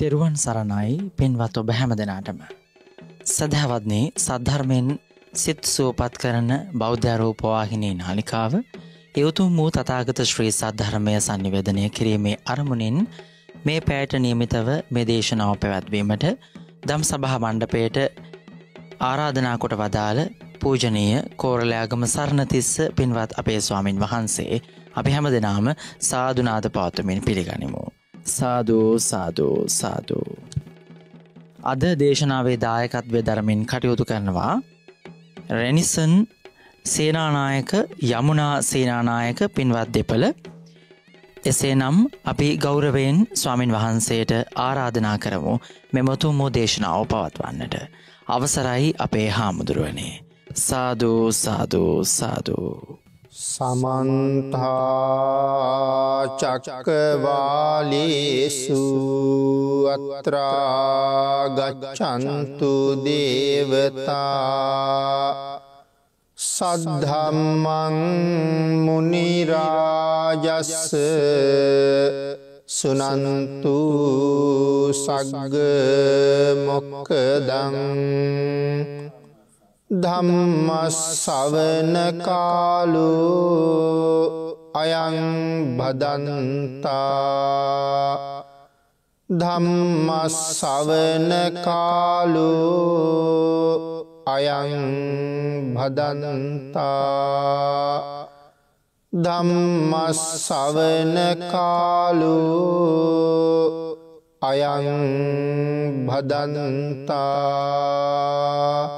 තෙරුවන් සරණයි පෙන්වත් ඔබ හැම දෙනාටම. සැදැවත්න්නේ සද්ධර්මයෙන් සිත් සුවපත් කරන බෞද්ධරෝපවාහිනී නාලිකාව එවතුම් වූ තතාගත ශ්‍රී සද්ධර්මය සංනිවේදනය කිරීමේ අරමුණින් මේ පෑට නියමිතව මෙදේශනාව පැවැත්වීමට දම් සභහ මණ්ඩපයට ආරාධනාකොට වදාළ පූජනීය කෝරලයාගම සරණතිස්ස පින්වත් අපේ ස්වාමින් වහන්සේ අපි හැම දෙනාම සාධනාද පාතුමින් පිළිගනිමු. සාධූ සාධූ සාධූ. අද දේශනාවේ දායකත්වය දරමින් කටයුතු කරනවා. රැනිසන් සේනානායක යමුනා සේනානායක පින්වත් දෙපළ එසේ නම් අපි ගෞරවයෙන් ස්වාමින් වහන්සේට ආරාධනා කරමු මෙමතුම්මෝ දේශනාව පවත්වන්නට. අවසරයි අපේ හාමුදුරුවනේ. සාධූ සාධූ සාධූ. සමන්තාචක්කවාලේසු අත්‍රාගච්චන්තු දේවතා සද්ධම්මන් මුනිරාජස්ස සුනන්තු සග්ග මොක්කදන් ධම්මස්සවන කාලු අයං බදනන්තා ධම්මස්සවන කාලු අයං බදනන්තා ධම්මස්සවන කාලු අයං බදනන්තා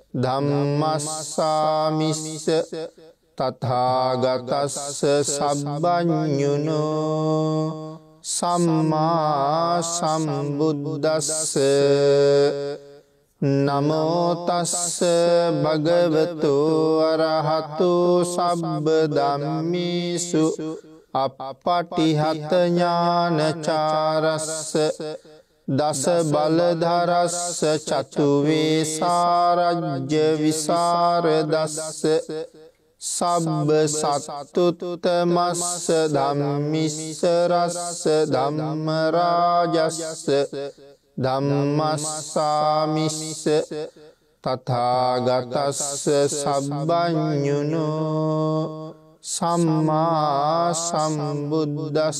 ධම්මස්සාමිස්ස තථාගතස්ස සබ්බඥුනු සම්මා සම්බුද්දස්ස නමෝතස්ස භගවතු අරහතු සබ්බ දම්මිසු අපපටිහත ඥානචාරස්ස දස බලධරස්ස චතුවේ සාරජ්‍ය විසාරදස්ස සබ්බ සත්තුතුතමස්ස ධම්මිස්සරස්ස ධම්මරාජස්ස ධම්මස්සාමිස්ස තථාගතස්ස සබ්බඥුණු සම්මා සම්බුද්දස්ස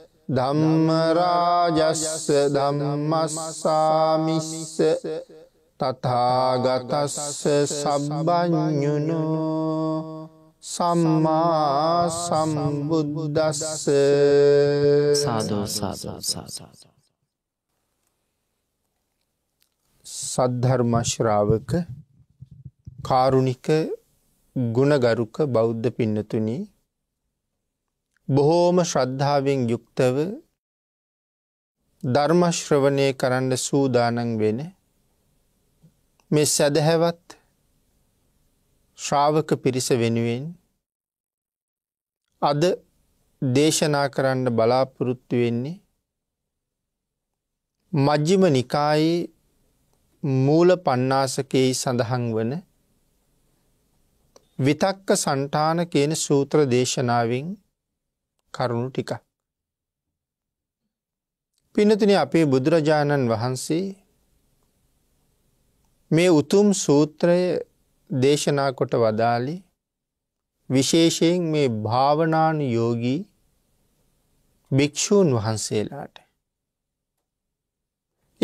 ධම්මරාජස්ස ධම්මස්සාමිස්ස තතාගතස්ස සබ්බඥුණු සම්මා සම්බුද්බුදස්ස සාධෝසාසාසාසාස. සද්ධර්මශ්‍රාවක කාරුණික ගුණගරුක බෞද්ධ පින්නතුනී බොහෝම ශ්‍රද්ධාවෙන් යුක්තව ධර්මශ්‍රවනය කරන්න සූදානන් වෙන මේ සැදහැවත් ශ්‍රාවක පිරිස වෙනුවෙන් අද දේශනා කරන්න බලාපොරොත්තු වෙන්නේ මජ්ජිම නිකායේ මූල පණ්ණාසකයේ සඳහන් වන විතක්ක සන්ඨාන කියන සූත්‍ර දේශනාවෙන් කරුණු ටික. පිනතින අපේ බුදුරජාණන් වහන්සේ මේ උතුම් සූත්‍රය දේශනා කොට වදාලි විශේෂයෙන් මේ භාවනාන යෝගී භික්‍ෂූන් වහන්සේලාට.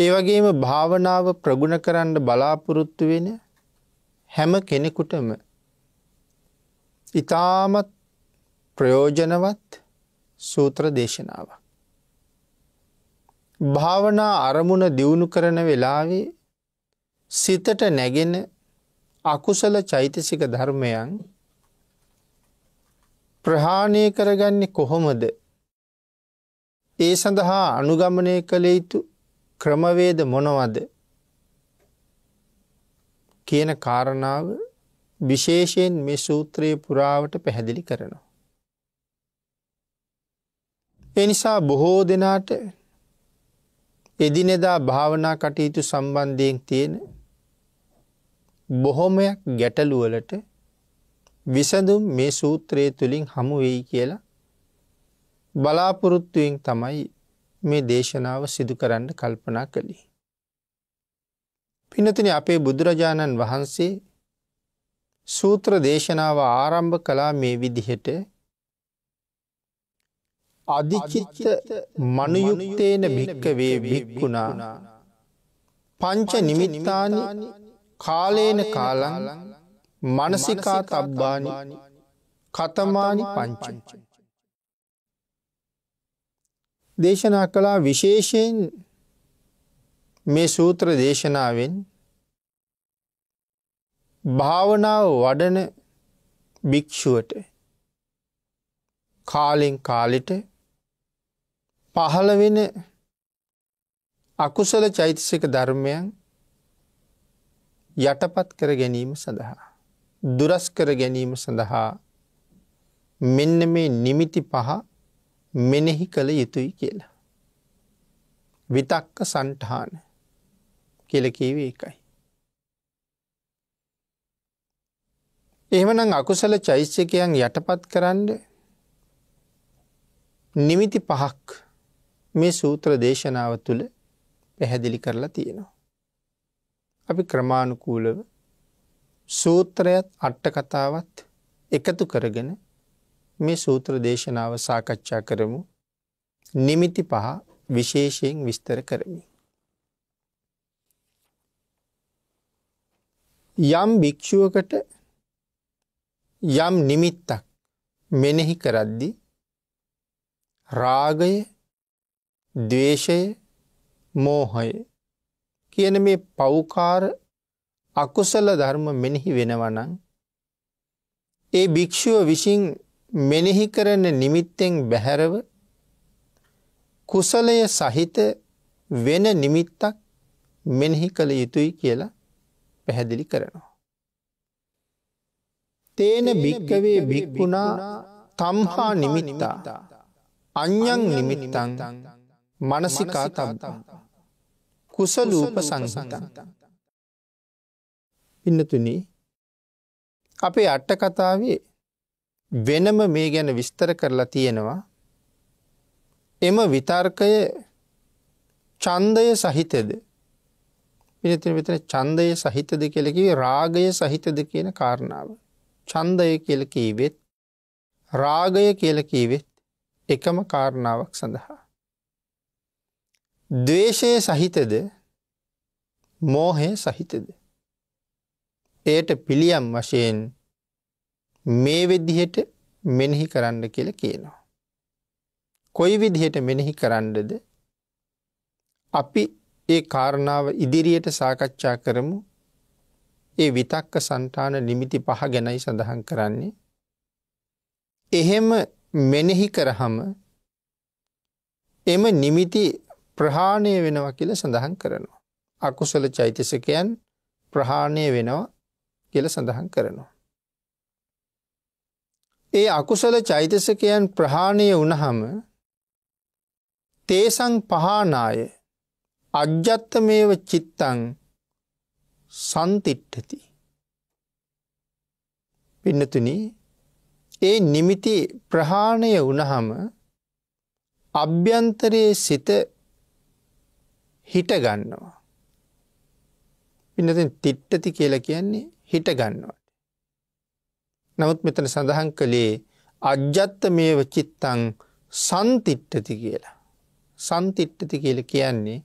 ඒවගේම භාවනාව ප්‍රගුණ කරන්න බලාපොරොත්තු වෙන හැම කෙනෙකුටම ඉතාමත් ප්‍රයෝජනවත් සූත්‍ර දේශනාව. භාවනා අරමුණ දියුණු කරන වෙලාවේ සිතට නැගෙන අකුසල චෛතසික ධර්මයන් ප්‍රහාණය කරගන්නේ කොහොමද ඒ සඳහා අනුගමනය කළ යුතු ක්‍රමවේද මොනවද කියන කාරණාව විශේෂයෙන් මේ සූත්‍රයේ පුරාවට පැහැදිලි කරනවා. එනිසා බොහෝ දෙනාට එදිනෙදා භාවනා කටයුතු සම්බන්ධයෙන් තියෙන බොහොමයක් ගැටලුවලට විසඳුම් මේ සූත්‍රය තුළින් හමු වෙයි කියලා බලාපොරොත්තුවෙන් තමයි මේ දේශනාව සිදු කරන්න කල්පනා කළේ. පිනතින අපේ බුදුරජාණන් වහන්සේ සූත්‍ර දේශනාව ආරම්භ කලා මේ විදිහට අධිචිත්ත මනුයුක්තේන භික්කවේ භික්කුණා පංච නිමිනිතානි කාලේන කාලං මනසිකා තබ්බානි කතමානි පංචංච. දේශනා කළා විශේෂයෙන් මේ සූත්‍ර දේශනාවෙන් භාවනාව වඩන භික්‍ෂුවට කාලෙන් කාලෙට පහළ වෙන අකුසල චෛතසික ධර්මයන් යටපත් කර ගැනීම සඳහා. දුරස් කර ගැනීම සඳහා මෙන්න මේ නිමිති පහ මෙනෙහි කළ යුතුයි කියලා. විතක්ක සන්ටහාන කියලකීව එකයි. එහමනං අකුසල චෛස්්‍යකයන් යටපත් කරන්න නිමිති පහක් මේ සූත්‍ර දේශනාව තුළ පැහැදිලි කරලා තියෙනවා. අපි ක්‍රමාණුකූලව සූත්‍රයත් අට්ටකතාවත් එකතු කරගෙන මේ සූත්‍ර දේශනාව සාකච්ඡා කරමු නිමිති පහ විශේෂයෙන් විස්තර කරමි. යම් භික්‍ෂුවකට යම් නිමිත්තක් මෙනෙහි කරද්දි රාගය දවේශය මෝහය කියන මේ පවුකාර අකුසල ධර්ම මෙනෙහි වෙනවනං ඒ භික්‍ෂුව විසින් මෙනෙහි කරන නිමිත්තෙන් බැහැරව කුසලය සහිත වෙන නිමිත්තක් මෙනෙහි කළ යුතුයි කියලා පැහැදිලි කරනවා. තේන භික්කවේ භික්‍ුණා තම්හා නිමිනිතා අඥ්ඥං නිමිනිතන්තන්තන් මනසිකා තබ්බා කුසලූප සංසතන්. පින්නතුනි අපේ අට්ට කතාවේ වෙනම මේ ගැන විස්තර කරලා තියෙනවා එම විතර්කය චන්දය සහිතද පිනතින විතන චන්දය සහිතද කෙලකිව රාගය සහිතද කියන කාරණාව චන්දය කියලකීවෙත් රාගය කියලකීවෙත් එකම කාරණාවක් සඳහා දවේශය සහිතද මෝහය සහිතද. එයට පිළියම් වශයෙන් මේ වෙද්දිහට මෙනෙහි කරන්න කියල කියනවා. කොයි විදිහට මෙනෙහි කරන්නද අපි ඒ කාරණාව ඉදිරියට සාකච්ඡා කරමු ඒ විතක්ක සන්ටාන නිමිති පහ ගැනයි සඳහන් කරන්නේ. එහෙම මෙනෙහි කරහම එම නිමිති ප්‍රහාණය වෙනවා කියල සඳහන් කරනවා. අකුසල චෛතසිකයන් ප්‍රහාණය වෙනවා කියල සඳහන් කරනවා. ඒ අකුසල චෛතසකයන් ප්‍රහාණය වනහම තේසං පහනාය අජ්ජත්තමේව චිත්තං සන්තිට්ටති. පින්නතුන ඒ නිමිති ප්‍රහාණය වනහම අභ්‍යන්තරයේ සිත හිට ගන්නවා. පිනතින් තිට්ටති කියලා කියන්නේ හිට ගන්නවට. නමුත් මෙතන සඳහන් කළේ අජ්ජත්ත මේව චිත්තං සන්තිට්ටති කියලා. සන්තිට්ටති කියල කියන්නේ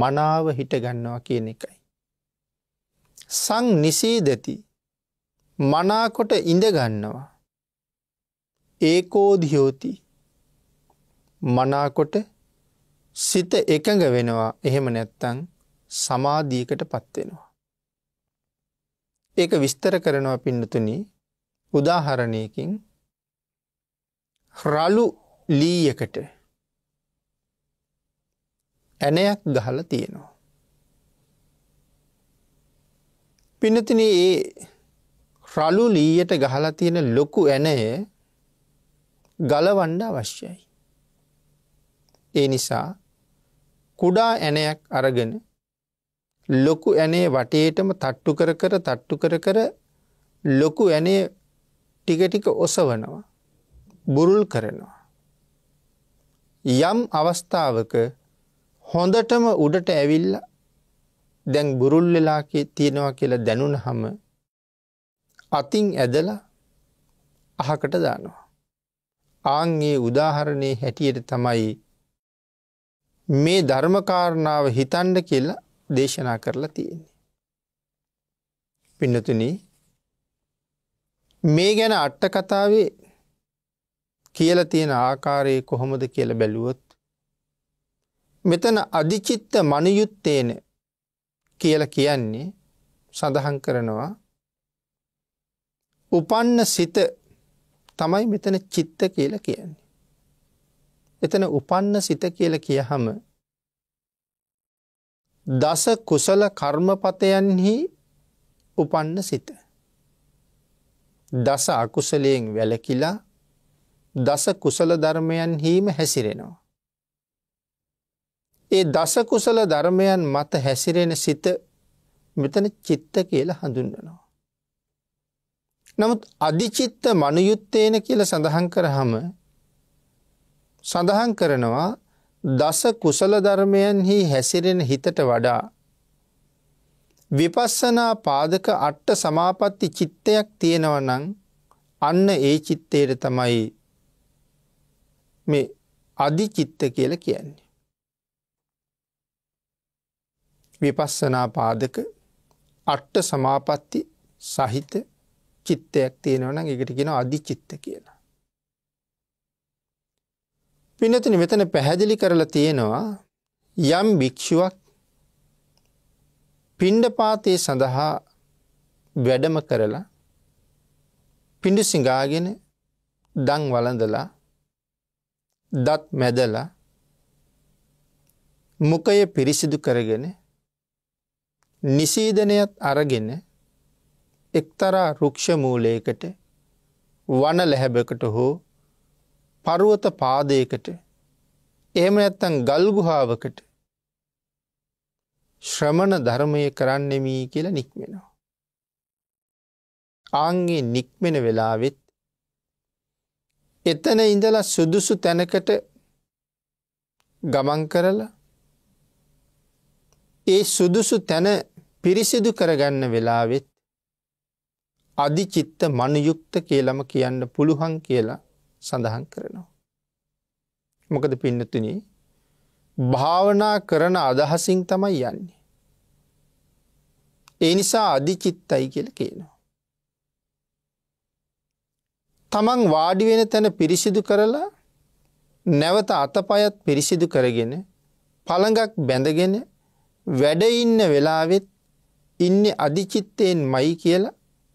මනාව හිට ගන්නවා කියන එකයි. සං නිසේදති මනාකොට ඉඳගන්නවා. ඒකෝධියෝති මනාකොට සිත එකඟ වෙනවා එහෙම නැත්තං සමාධීකට පත්වෙනවා. ඒක විස්තර කරනවා පින්නතුනි උදාහරණයකින් රලු ලීයකට ඇනයක් ගහල තියෙනවා. පිනතින ඒ රලු ලීයට ගහලා තියෙන ලොකු ඇනය ගලවන්ඩ අවශ්‍යයි. ඒ නිසා කුඩා ඇනයක් අරගෙන ලොකු ඇනේ වටේටම තට්ටු කර කර තට්ටු කර කර ලොකු ඇනේ ටිකටික ඔසවනවා බුරුල් කරනවා. යම් අවස්ථාවක හොඳටම උඩට ඇවිල්ල දැන් බුරුල් වෙලා තියෙනවා කියලා දැනුනහම අතින් ඇදලා අහකට දානවා. ආංගේ උදාහරණය හැටියට තමයි මේ ධර්මකාරණාව හිතන්ඩ කියලා දේශනා කරලා තියෙන්නේ. පින්නතුන මේ ගැන අට්ටකතාවේ කියල තියෙන ආකාරයේ කොහොමද කියල බැලුවොත්. මෙතන අධිචිත්ත මනයුත්තේන කියල කියන්නේ සඳහන් කරනවා උපන්න සිත තමයි මෙතන චිත්ත කියලා කියන්නේ. එතන උපන්න සිත කියල කියහම දස කුසල කර්මපතයන්හි උපන්න සිත. දස අකුසලයෙන් වැලකිලා දස කුසල ධර්මයන් හීම හැසිරෙනවා. ඒ දස කුසල ධර්මයන් මත හැසිරෙන සිත මෙතන චිත්ත කියල හඳුන්වනවා. නමුත් අධිචිත්ත මනයුත්තේන කියල සඳහන් කරහම සඳහන් කරනවා දස කුසල ධර්මයන්හි හැසිරෙන හිතට වඩා. විපස්සනා පාදක අට්ට සමාපත්ති චිත්තයක් තියෙනවනං අන්න ඒ චිත්තයට තමයි මේ අධිචිත්ත කියල කියන්නේ. විපස්සනා පාදක අට්ට සමාපත්ති සහිත චිත්තයක් තියෙනවන එකට කියෙන අධිචිත්ත කියලා. පිනතුනි මෙතන පැහැදිලි කරලා තියෙනවා යම් භික්ෂුවක් පිණ්ඩපාතේ සඳහා වැඩම කරලා පිඩු සිඟාගෙන දං වලඳලා දත් මැදලා මුකය පිරිසිදු කරගෙන නිසීදනයත් අරගෙන එක්තරා රුක්ෂමූලයකට වන ලැහැබකට හෝ පරුවත පාදයකට එහෙම ඇත්තන් ගල්ගුහාාවකට ශ්‍රමණ ධර්මය කරන්නෙමී කියලා නික්මෙනවා. ආන්ගේ නික්මෙන වෙලාවෙත් එතන ඉඳලා සුදුසු තැනකට ගමන් කරලා ඒ සුදුසු තැන පිරිසිදු කරගන්න වෙලාවෙත් අධිචිත්ත මනුයුක්ත කියලම කියන්න පුළුවන් කියලා සඳහන් කරනවා. මොකද පින්නතුන භාවනා කරන අදහසින් තමයි යන්නේ. ඒ නිසා අධිචිත්තයි කියල කියනවා. තමන් වාඩිවෙන තැන පිරිසිදු කරලා නැවත අතපයත් පිරිසිදු කරගෙන පළඟක් බැඳගෙන වැඩඉන්න වෙලාවෙත් ඉන්න අධිචිත්තයෙන් මයි කියලා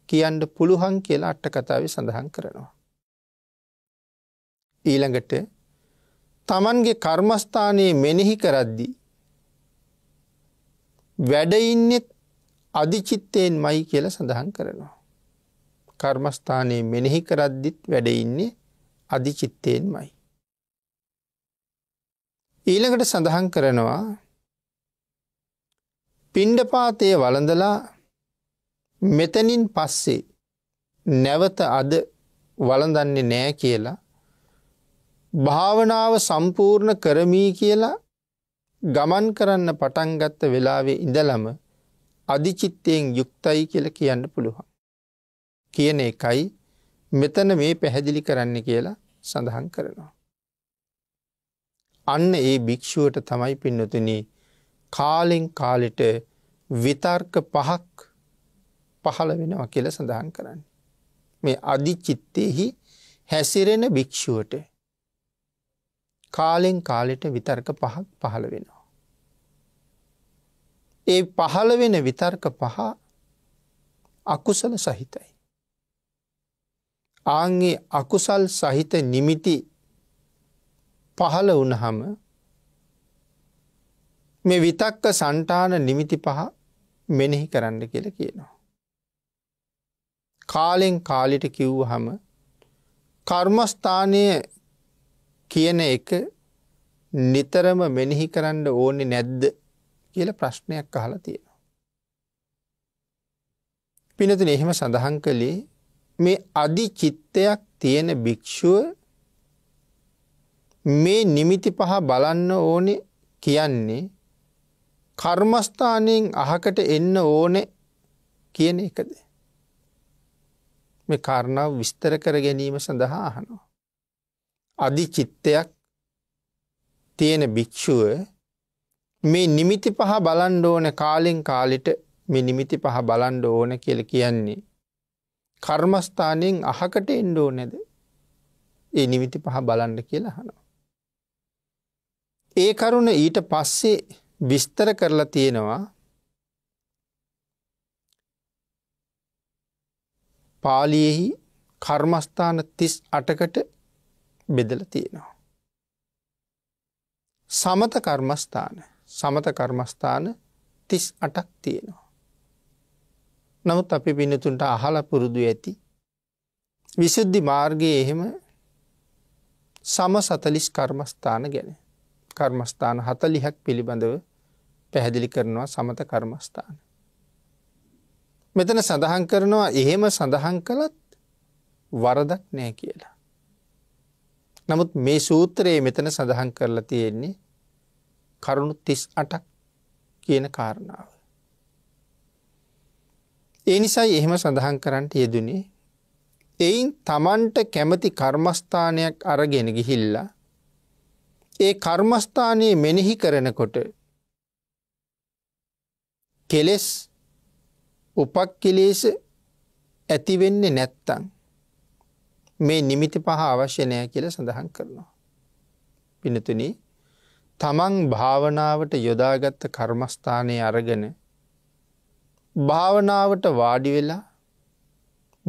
කියන්න පුළුහන් කියලා අට්ට කතාව සඳහන් කරනවා. ඊළඟට තමන්ගේ කර්මස්ථානයේ මෙනෙහි කරද්දි. වැඩඉන්නෙත් අධිචිත්තයෙන් මයි කියල සඳහන් කරනවා. කර්මස්ථානයේ මෙනෙහි කරද්දිත් වැඩඉන්නේ අධිචිත්තයෙන් මයි. ඊළඟට සඳහන් කරනවා පිණ්ඩපාතය වළඳලා මෙතනින් පස්සේ නැවත අද වළඳන්නේ නෑ කියලා භාවනාව සම්පූර්ණ කරමී කියලා ගමන් කරන්න පටන්ගත්ත වෙලාවේ ඉඳලම අධිචිත්තයෙන් යුක්තයි කියල කියන්න පුළුවන්. කියන එකයි මෙතන මේ පැහැදිලි කරන්න කියලා සඳහන් කරනවා. අන්න ඒ භික්‍ෂුවට තමයි පින්නතුන කාලෙෙන් කාලෙට විතර්ක පහක් පහළ වෙනවා කියල සඳහන් කරන්න. මේ අධිචිත්තයෙහි හැසිරෙන භික්‍ෂුවට කාලෙන් කාලෙට විතර්ක පහක් පහළ වෙනවා. ඒ පහළ වෙන විතර්ක පහ අකුසල සහිතයි. ආංගේ අකුසල් සහිත නිමිති පහළ වනහම මේ විතක්ක සන්ටාන නිමිති පහ මෙනෙහි කරන්න කියල කියනවා. කාලෙන් කාලිට කිව්ව හම කර්මස්ථානය කියන එක නිතරම මෙනෙහි කරන්න ඕනෙ නැද්ද කියල ප්‍රශ්නයක් අහලා තියෙනවා. පිනතුන එහෙම සඳහන් කළේ මේ අධි චිත්තයක් තියෙන භික්‍ෂුව මේ නිමිති පහ බලන්න ඕනෙ කියන්නේ කර්මස්ථානයෙන් අහකට එන්න ඕනෙ කියන එකද. මේ කාරණාව විස්තර කර ගැනීම සඳහා අහනවා. අධිචිත්තයක් තියෙන භික්‍ෂුව මේ නිමිති පහ බලන්ඩ ඕන කාලෙන් කාලිට මේ නිමිති පහ බලන්ඩ ඕන කියල කියන්නේ. කර්මස්ථානයෙන් අහකට එන්ඩෝ නැද ඒ නිමිති පහ බලන්ඩ කියලා හනවා. ඒ කරුණ ඊට පස්සේ විස්තර කරලා තියෙනවා පාලියෙහි කර්මස්ථාන තිස් අටකට බෙදල තියෙනවා. සමත කර්මස්ථාන සමත කර්මස්ථාන තිස් අටක් තියෙනවා. නමුත් අපි පිනතුන්ට අහල පුරුදු ඇති විශුද්ධි මාර්ගයේ එහෙම සම සතලිස් කර්මස්ථාන ගැන කර්මස්ථාන හතලිහක් පිළිබඳව පැහැදිලි කරනවා සමත කර්මස්ථාන. මෙතන සඳහන් කරනවා එහෙම සඳහන් කළත් වරදක් නෑ කියලා. නමුත් මේ සූත්‍රයේ මෙතන සඳහන් කරලා තියෙන්නේ කරුණු තිස් අටක් කියන කාරණාව. ඒ නිසයි එහෙම සඳහන් කරන්නට යෙදනේ එයින් තමන්ට කැමති කර්මස්ථානයක් අරගෙන ගිහිල්ලා ඒ කර්මස්ථානයේ මෙනෙහි කරනකොට කෙලෙස් උපක්කිලේස ඇතිවෙන්නේ නැත්තං මේ නිමිති පහ අවශ්‍ය නෑ කියල සඳහන් කරනවා. පිනතුන තමන් භාවනාවට යොදාගත්ත කර්මස්ථානය අරගෙන භාවනාවට වාඩි වෙලා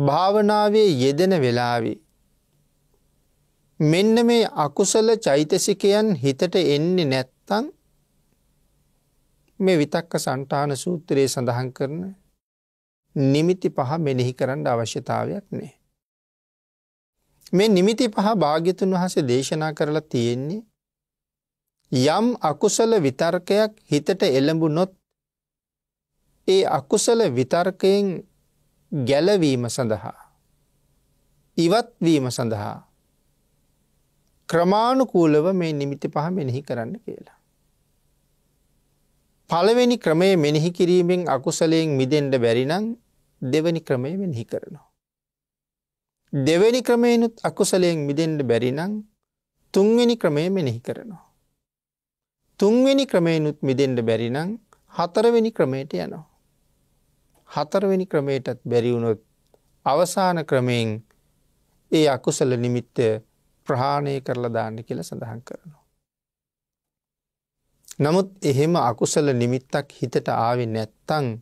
භාවනාවේ යෙදෙන වෙලාවේ මෙන්න මේ අකුසල චෛතසිකයන් හිතට එන්නේ නැත්තං මේ විතක්ක සන්ටාන සූත්‍රයේ සඳහන් කරන නිමිති පහ මෙනෙහි කරන්න අවශ්‍යතාවයක් නෑ. මේ නිමිති පහ භාග්‍යතුන් වහසේ දේශනා කරලා තියෙන්නේ යම් අකුසල විතර්කයක් හිතට එළඹුණොත් ඒ අකුසල විතර්කයෙන් ගැලවීම සඳහා ඉවත්වීම සඳහා ක්‍රමානුකූලව මේ නිමිති පහ මෙනෙහි කරන්න කියලා. පළවෙනි ක්‍රමය මෙනෙහි කිරීමෙන් අකුසලයෙන් මිදෙන්ඩ බැරිනං දෙවැනි ක්‍රමය මෙනෙහි කරනවා. දෙවැනි ක්‍රමයනුත් අකුසලයෙන් මිදෙන්ට බැරිනං තුන්වෙනි ක්‍රමය මෙනෙහි කරනවා. තුන්වෙනි ක්‍රමයනුත් මිදෙන්ට බැරිනං හතරවෙනි ක්‍රමයට යනවා. හතරවෙනි ක්‍රමයටත් බැරිවුණොත් අවසාන ක්‍රමයෙන් ඒ අකුසල නිමිත්ත ප්‍රහාණය කරලා දාන්න කියල සඳහන් කරනවා. නමුත් එහෙම අකුසල නිමිත්තක් හිතට ආවෙ නැත්තං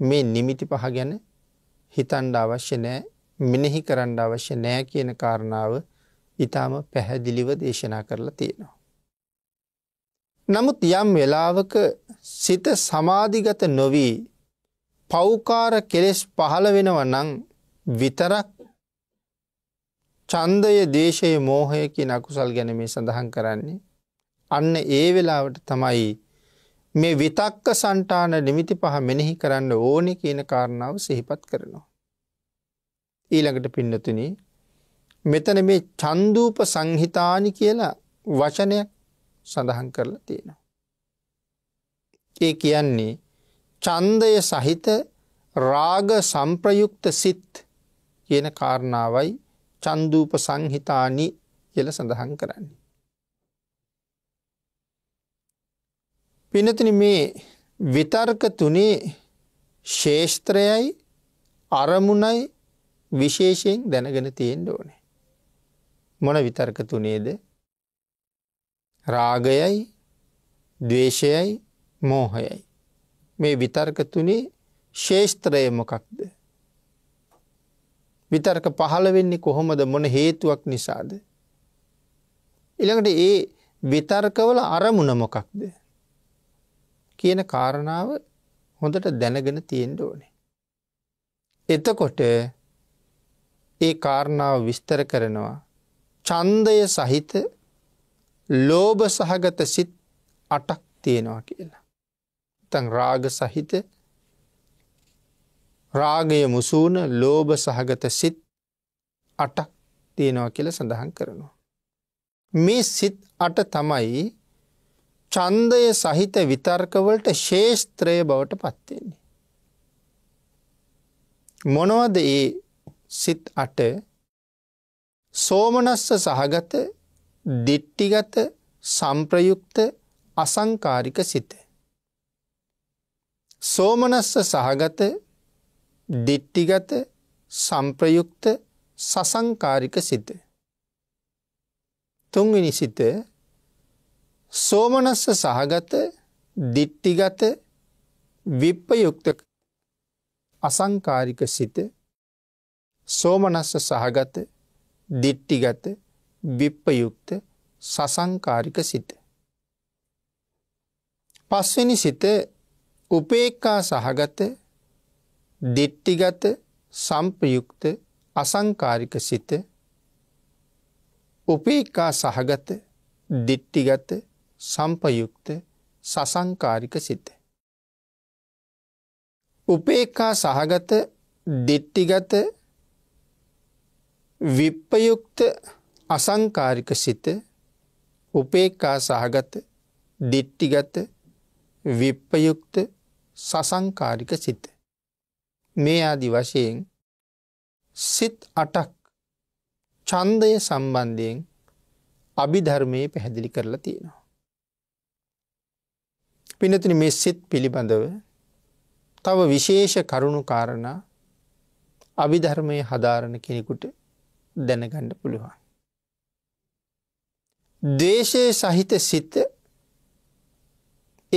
මේ නිමිති පහ ගැන හිතන්ඩ අවශ්‍ය නෑ මෙනෙහි කරන්න අවශ්‍ය නෑ කියන කාරණාව ඉතාම පැහැදිලිව දේශනා කරලා තියෙනවා. නමුත් යම් වෙලාවක සිත සමාධිගත නොවී පෞකාර කෙලෙස් පහළ වෙනව නං විතරක් චන්දය දේශය මෝහය කිය අකුසල් ගැන මේ සඳහන් කරන්නේ. අන්න ඒ වෙලාවට තමයි මේ විතක්ක සන්ටාන නිමිති පහ මෙනෙහි කරන්න ඕනෙ කියන කාරණාව සිහිපත් කරනවා. ඊළඟට පින්නතුනි මෙතන මේ චන්දූප සංහිතානි කියලා වචනයක් සඳහන් කරලා තියෙනවා. ඒ කියන්නේ චන්දය සහිත රාග සම්ප්‍රයුක්ත සිත් කියන කාරණාවයි චන්දූප සංහිතානි කියල සඳහන් කරන්නේ. පිනතින මේ විතර්ක තුනේ ශේෂත්‍රයයි අරමුණයි විශේෂයෙන් දැනගෙන තියෙන්ට ඕනේ. මොන විතර්ක තුනේද රාගයයි දවේශයයි මෝහයයි. මේ විතර්ක තුනේ ශේෂත්‍රය මොකක්ද. විතර්ක පහළ වෙන්නේ කොහොමද මොන හේතුවක් නිසාද. ඉළඟට ඒ විතර්කවල අරමුණ මොකක්ද. කියන කාරණාව හොඳට දැනගෙන තියෙන්ට ඕනේ. එතකොට ඒ කාරණාව විස්තර කරනවා. චන්දය සහිත ලෝභ සහගත සිත් අටක් තියෙනවා කියලා. තන් රාග සහිත රාගය මුසූන ලෝභ සහගත සිත් අටක් තියෙනවා කියල සඳහන් කරනවා. මේ සිත් අට තමයි චන්දය සහිත විතර්කවලට ශේෂත්‍රය බවට පත්වෙන්නේ. මොනවද ඒ සිත් අට සෝමනස්ස සහගත දිට්ටිගත සම්ප්‍රයුක්ත අසංකාරික සිත. සෝමනස්ස සහගත දිට්ටිගත සම්ප්‍රයුක්ත සසංකාරික සිත. තුන්වෙනි සිත සෝමනස්ස සහගත දිට්ටිගත විප්පයුක්ත අසංකාරික සිත සෝමනස්ස සහගත දිට්ටිගත විප්පයුක්ත සසංකාරික සිත. පස්වෙනි සිත උපේක්කා සහගත දිට්ටිගත සම්ප්‍රයුක්ත අසංකාරික සිත උපේක්කා සහගත දිට්ටිගත සම්පයුක්ත සසංකාරික සිත. උපේක්කා සහගත දිට්ටිගත විප්පයුක්ත අසංකාරික සිත උපේක්කා සහගත දිට්ටිගත විප්පයුක්ත සසංකාරික සිත. මේ ආදි වශයෙන් සිත් අටක් චන්දය සම්බන්ධයෙන් අභිධර්මයේ පැහැදිලි කරලා තියෙනවා. පිනතින මේ සිත් පිළිබඳව තව විශේෂ කරුණු කාරණ අභිධර්මය හදාරණ කෙනෙකුට දැනගණ්ඩ පුළුවන්. දේශය සහිත සිත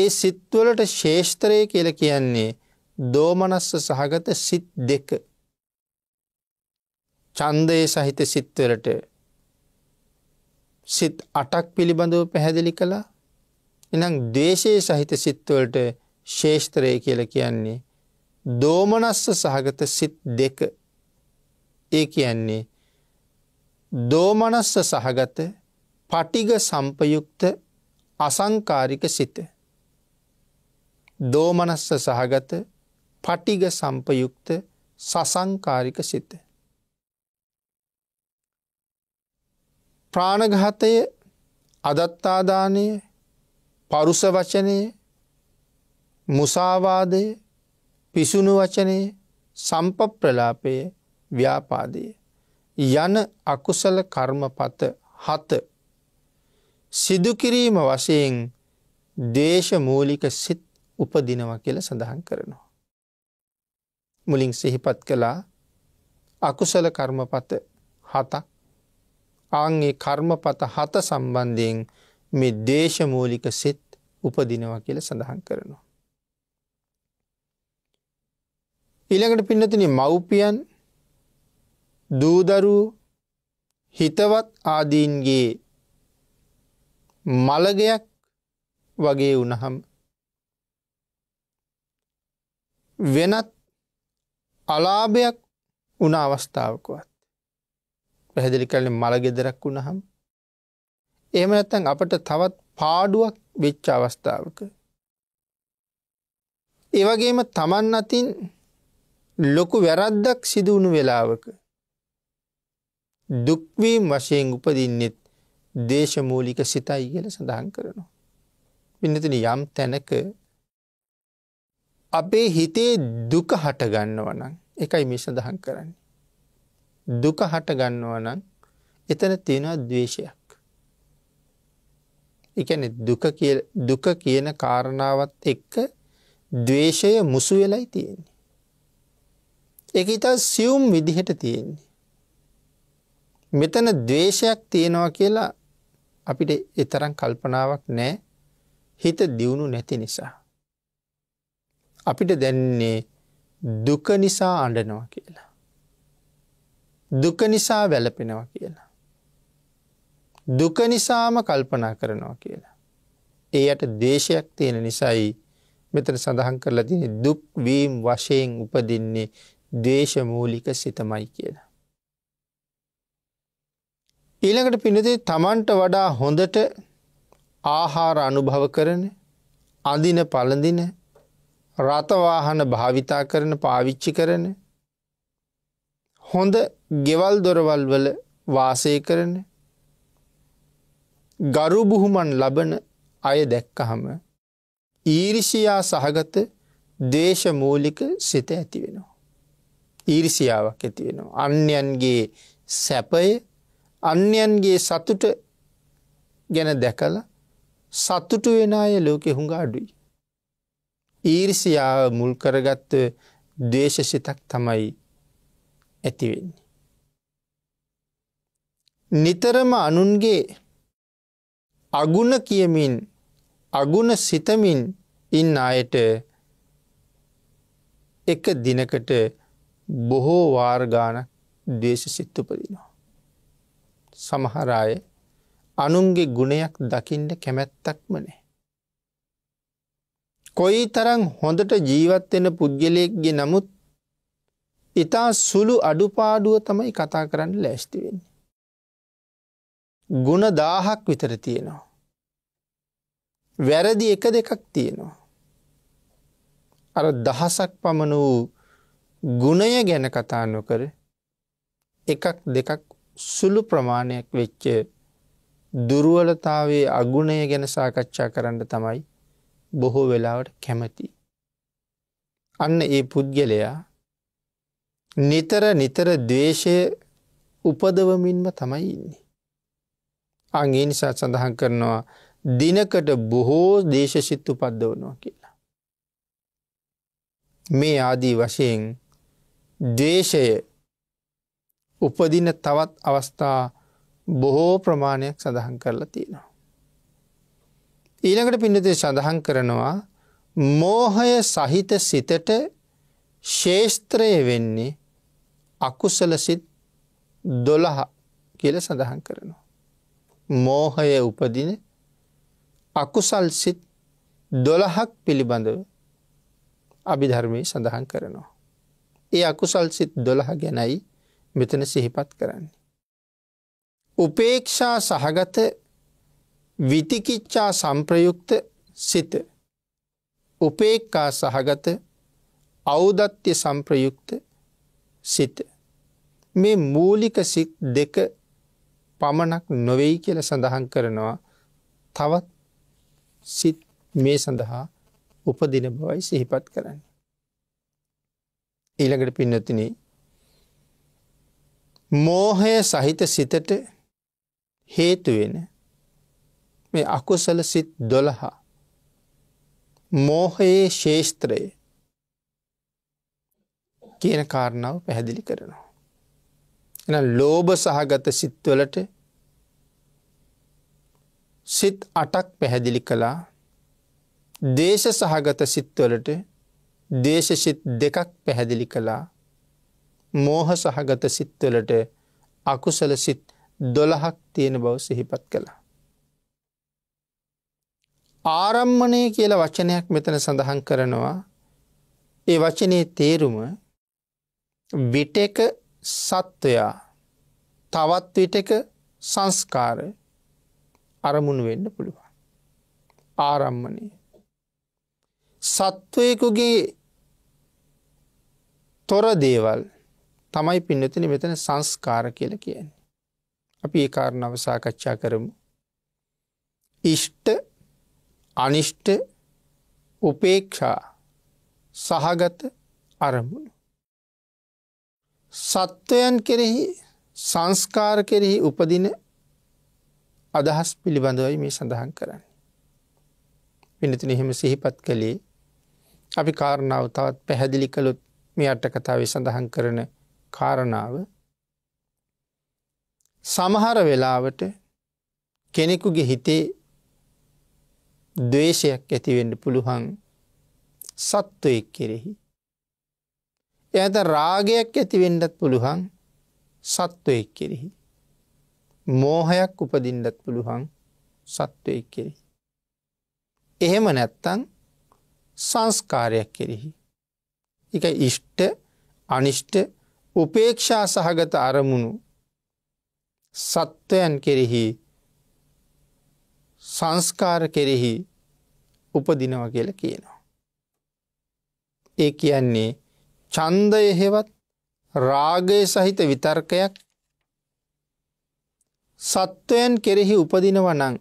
ඒ සිත්වලට ශේෂ්ත්‍රය කියල කියන්නේ දෝමනස්ස සහගත සිත් දෙක. චන්දය සහිත සිත්වලට සිත් අටක් පිළිබඳව පැහැදිලි කළා එනම් දේශයේ සහිත සිත්වලට ශේෂ්ත්‍රය කියල කියන්නේ දෝමනස්ස සහගත සිත් දෙක ඒ කියන්නේ දෝමනස්ස සහගත පටිග සම්පයුක්ත අසංකාරික සිත. දෝමනස්ස සහගත පටිග සම්පයුක්ත සසංකාරික සිත. ප්‍රාණඝතය අදත්තාදානය පරුස වචනය මුසාවාදය පිසුණු වචනය සම්පප්‍රලාපය ව්‍යාපාදයේ. යන අකුසල කර්මපත හත සිදුකිරීම වශයෙන් දේශමූලික සිත් උපදිනවා කියල සඳහන් කරනවා. මුලින් සිහිපත් කළා අකුසල කර්මපත හතක් ආංගේ කර්මපත හත සම්බන්ධයෙන් මේ දේශමූලික සිත් උපදිනවා කියල සඳහන් කරනවා. ඊළඟට පින්නතින මව්පියන් දූදරූ හිතවත් ආදීන්ගේ මළගයක් වගේ වනහම් වෙනත් අලාභයක් උන අවස්ථාවකවත් පැහැදිලි කරන මළගෙදරක් වුණහම් එහම නැත්තන් අපට තවත් පාඩුවක් වෙච්ච අවස්ථාවක ඒවගේම තමන් අතින් ලොකු වැරද්දක් සිදුවුණු වෙලාවක දුක්වීම් වශයෙන් උපදින්නෙත් දේශමූලික සිතයි කියල සඳහන් කරනවා. පිනතින යම් තැනක අපේ හිතේ දුක හටගන්නවනං එකයි මේ සඳහන් කරන්නේ. දුක හටගන්නවනං එතන තියෙනවා දවේශයක්. එකන දුක කියන කාරණාවත් එක්ක දවේශය මුසු වෙලයි තියෙන්නේ. එක ඉතා සියුම් විදිහට තියෙන්නේ. මෙතන දවේශයක් තියෙනවා කියලා අපිට එතරම් කල්පනාවක් නෑ හිත දියුණු නැති නිසා. අපිට දැන්නේ දුක නිසා අඩනවා කියලා. දුක නිසා වැලපෙනවා කියලා. දුක නිසාම කල්පනා කරනවා කියලා. ඒයට දේශයක් තියෙන නිසයි මෙතන සඳහන් කරලා තින දුක් වීම් වශයෙන් උපදින්නේ දේශමූලික සිතමයි කියලා. ඊළඟට පිනදේ තමන්ට වඩා හොඳට ආහාර අනුභව කරන අඳින පලඳින රථවාහන භාවිතා කරන පාවිච්චි කරන හොඳ ගෙවල් දොරවල් වල වාසය කරන ගරු බුහුමන් ලබන අය දැක්කහම ඊරිසියා සහගත දේශමූලික සිත ඇති වෙනවා. ඊරිසියාවක් ඇති වෙනවා. අන්‍යන්ගේ සැපය අන්‍යයන්ගේ සතුට ගැන දැකල සතුටු වෙන අය ලෝකෙ හුඟ අඩුයි. ඊරිසියාව මුල් කරගත්ත දේශසිතක් තමයි ඇතිවෙන්නේ. නිතරම අනුන්ගේ අගුණ කියමින් අගුණ සිතමින් ඉන්න අයට එක දිනකට බොහෝ වාර්ගාන දේශසිත්තුපදිනවා. සමහරාය අනුන්ගේ ගුණයක් දකින්න කැමැත්තක්ම නෑ. කොයි තරං හොඳට ජීවත්වෙන පුද්ගලයෙක්ගේ නමුත් ඉතා සුළු අඩුපාඩුව තමයි කතා කරන්න ලැස්තිවෙන්නේ. ගුණ දාහක් විතර තියෙනවා. වැරදි එක දෙකක් තියෙනවා. අර දහසක් පමණ වූ ගුණය ගැන කතානොකර එකක් දෙකක් සුළු ප්‍රමාණයක් වෙච්ච දුරුවලතාවේ අගුණය ගැන සාකච්ඡා කරන්න තමයි බොහෝ වෙලාවට කැමති. අන්න ඒ පුද්ගලයා නිතර නිතර දවේශය උපදවමින්ම තමයි ඉන්නේ. අගේ නිසා සඳහන් කරනවා දිනකට බොහෝ දේශසිත් උපද්දවනවා කියලා. මේ ආදී වශයෙන් දේශය උපදින තවත් අවස්ථා බොහෝ ප්‍රමාණයක් සඳහන් කරලා තියෙනවා. ඊළඟට පින්නතේ සඳහන් කරනවා මෝහය සහිත සිතට ශේෂත්‍රය වෙන්නේ අකුසල සිත් දොළහ කියල සඳහන් කරනවා. මෝහය උපදින අකුසල් සිත් දොළහක් පිළිබඳව අභිධර්මය සඳහන් කරනවා. ඒ අකුසල් සිත් දොළහ ගැනයි මෙතන සිහිපත් කරන්නේ. උපේක්ෂා සහගත විතිකිච්ඡා සම්ප්‍රයුක්ත සිත උපේක්කා සහගත අවදත්්‍ය සම්ප්‍රයුක්ත සිත. මේ මූලික සිත් දෙක පමණක් නොවෙයි කියල සඳහන් කරනවා තවත් සිත් මේ සඳහා උපදින බවයි සිහිපත් කරන්න. ඊළඟට පින්නතිනේ මෝහය සහිත සිතට හේතුවෙන මේ අකුසල සිත් දොළහා මෝහයේ ශේෂත්‍රයේ කියන කාරණාව පැහැදිලි කරනවා. එ ලෝභ සහගත සිත්වලට සිත් අටක් පැහැදිලි කළා දේශ සහගත සිත්වලට දේශසිත් දෙකක් පැහැදිලි කළා මෝහ සහගත සිත්වලට අකුසල සිත් දොළහක් තියෙන බව සිහිපත් කළා. ආරම්මණය කියල වචනයක් මෙතන සඳහන් කරනවා ඒ වචනයේ තේරුම විටක සත්වයා තවත් විටක සංස්කාර අරමුණු වෙන්න පුළුවන්. ආරම්මණය. සත්වයකුගේ තොර දේවල් තමයි පින්නතින මෙතන සංස්කාර කියල කියන්නේ. අපි ඒ කාරණාව සාකච්ඡා කරමු. ඉෂ්ට අනිෂ්ට උපේක්ෂා සහගත අරමුණු. සත්වයන් කෙරෙහි සංස්කාර කෙරෙහි උපදින අදහස් පිළිබඳවයි මේ සඳහන් කරන්න. පිනතින එහෙම සිහිපත් කළේ අපි කාරණාව තවත් පැහැදිලි කළොත් මේ අට කතාවේ සඳහන් කරන කාරණාව සමහර වෙලාවට කෙනෙකුගේ හිතේ දවේශයක් ඇතිවෙන්න පුළුවන් සත්වයෙක් කෙරෙහි. ඇත රාගයක් ඇතිවෙන්ඩත් පුළුවන් සත්වයෙක් කෙරෙහි. මෝහයක් උපදින්ඩත් පුළුවන් සත්වයෙක් කෙරෙහි. එහෙම නැත්තං සංස්කාරයක් කෙරෙහි. එක ඉෂ්ට අනිෂ්ට උපේක්ෂා සහගත අරමුණු සත්වයන් කෙරෙහි සංස්කාර කෙරෙහි උපදිනව කියල කියනවා. ඒ කියන්නේ චන්දය හෙවත් රාගය සහිත විතර්කයක් සත්වයන් කෙරෙහි උපදිනව නං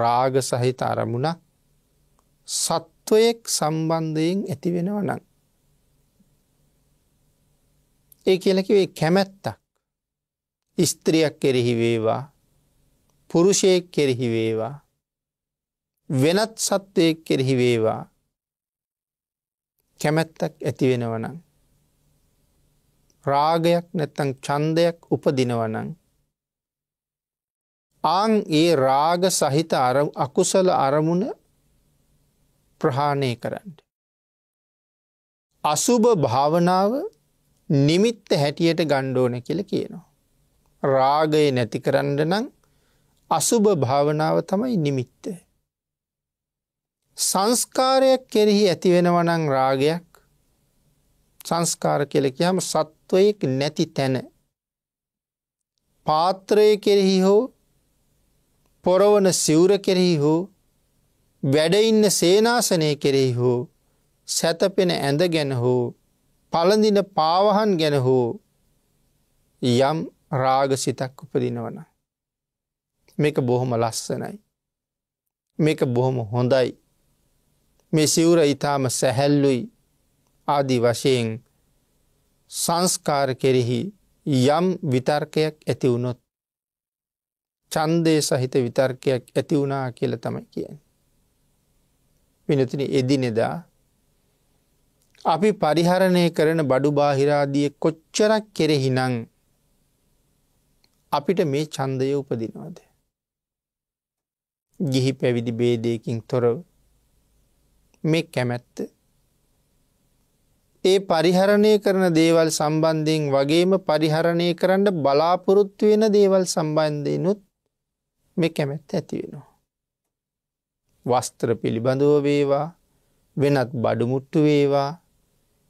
රාග සහිත අරමුණක් සත්වයෙක් සම්බන්ධයෙන් ඇතිවෙනව නං ඒ කියලකිවේ කැමැත්තක් ස්ත්‍රියක් කෙරෙහි වේවා පුරුෂයෙක් කෙරෙහි වේවා වෙනත් සත්වයෙක් කෙරෙහි වේවා කැමැත්තක් ඇතිවෙනවනං රාගයක් නැත්තං චන්දයක් උපදිනවනං ආං ඒ රාග සහිත අකුසල අරමුණ ප්‍රහාණය කරන්න. අසුභ භාවනාව නිමිත්ත හැටියට ගණ්ඩෝන කියල කියනවා. රාගය නැති කරන්න නම් අසුභ භාවනාව තමයි නිමිත්ත. සංස්කාරයක් කෙරෙහි ඇතිවෙනවනං රාගයක් සංස්කාර කෙලකයාම සත්වයෙක් නැති තැන. පාත්‍රය කෙරෙහි හෝ පොරවන සිවුර කෙරෙහි හෝ වැඩඉන්න සේනාසනය කෙරෙහි හෝ සැතපෙන ඇඳ ගැන හෝ පලඳින පාවහන් ගැන හෝ යම් රාගසිතක් උපදිනවන. මේක බොහොම ලස්සනයි. මේක බොහොම හොඳයි. මේ සිවුර ඉතාම සැහැල්ලුයි ආදි වශයෙන් සංස්කාර කෙරෙහි යම් විතර්කයක් ඇති වුණොත් චන්දය සහිත විතර්කයක් ඇති වුණා කියල තමයි කියන්. විනතින එදිනෙදා අපි පරිහරණය කරන බඩු බාහිරාදිය කොච්චරක් කෙරෙහිනං අපිට මේ චන්දය උපදිනවාද. ගිහි පැවිදි බේදයකින් තොරව මේ කැමැත්ත. ඒ පරිහරණය කරන දේවල් සම්බන්ධයෙන් වගේම පරිහරණය කරන්න බලාපොරොත්තු වෙන දේවල් සම්බන්ධයනුත් මේ කැමැත් ඇතිවෙනවා. වස්ත්‍ර පිළිබඳව වේවා වෙනත් බඩුමුට්ටු වේවා